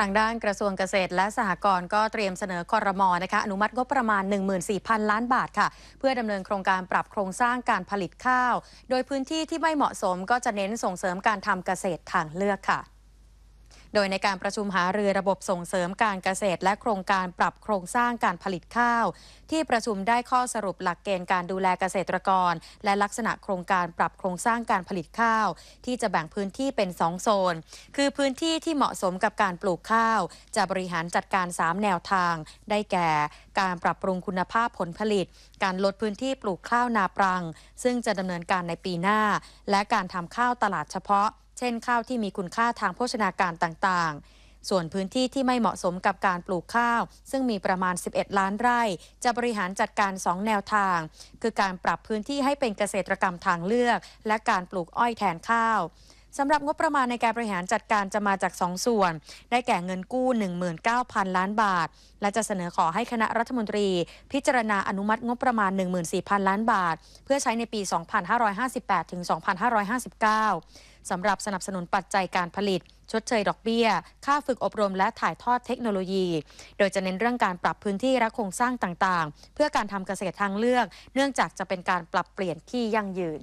ทางด้านกระทรวงเกษตรและสหกรณ์ก็เตรียมเสนอคอรมอนะคะอนุมัติงบประมาณ 14,000 ล้านบาทค่ะ เพื่อดำเนินโครงการปรับโครงสร้างการผลิตข้าว โดยพื้นที่ที่ไม่เหมาะสมก็จะเน้นส่งเสริมการทำเกษตรทางเลือกค่ะโดยในการประชุมหารือระบบส่งเสริมการเกษตร และโครงการปรับโครงสร้างการผลิตข้าว ที่ประชุมได้ข้อสรุปหลักเกณฑ์การดูแลเกษตรกร และลักษณะโครงการปรับโครงสร้างการผลิตข้าว ที่จะแบ่งพื้นที่เป็น 2โซนคือพื้นที่ที่เหมาะสมกับการปลูกข้าว จะบริหารจัดการ3แนวทางได้แก่การปรับปรุงคุณภาพผลผลิต การลดพื้นที่ปลูกข้าวนาปรัง ซึ่งจะดำเนินการในปีหน้า และการทำข้าวตลาดเฉพาะเช่นข้าวที่มีคุณค่าทางโภชนาการต่างๆ ส่วนพื้นที่ที่ไม่เหมาะสมกับการปลูกข้าว ซึ่งมีประมาณ 11 ล้านไร่ จะบริหารจัดการ 2 แนวทาง คือการปรับพื้นที่ให้เป็นเกษตรกรรมทางเลือก และการปลูกอ้อยแทนข้าวสำหรับงบประมาณในการบริหารจัดการจะมาจาก 2 ส่วน ได้แก่เงินกู้ 19,000 ล้านบาท และจะเสนอขอให้คณะรัฐมนตรี พิจารณาอนุมัติงบประมาณ 14,000 ล้านบาท เพื่อใช้ในปี 2558ถึง2559 สำหรับสนับสนุนปัจจัยการผลิต ชดเชยดอกเบี้ย ค่าฝึกอบรมและถ่ายทอดเทคโนโลยี โดยจะเน้นเรื่องการปรับพื้นที่และโครงสร้างต่างๆ เพื่อการทำเกษตรทางเลือก เนื่องจากจะเป็นการปรับเปลี่ยนที่ยั่งยืน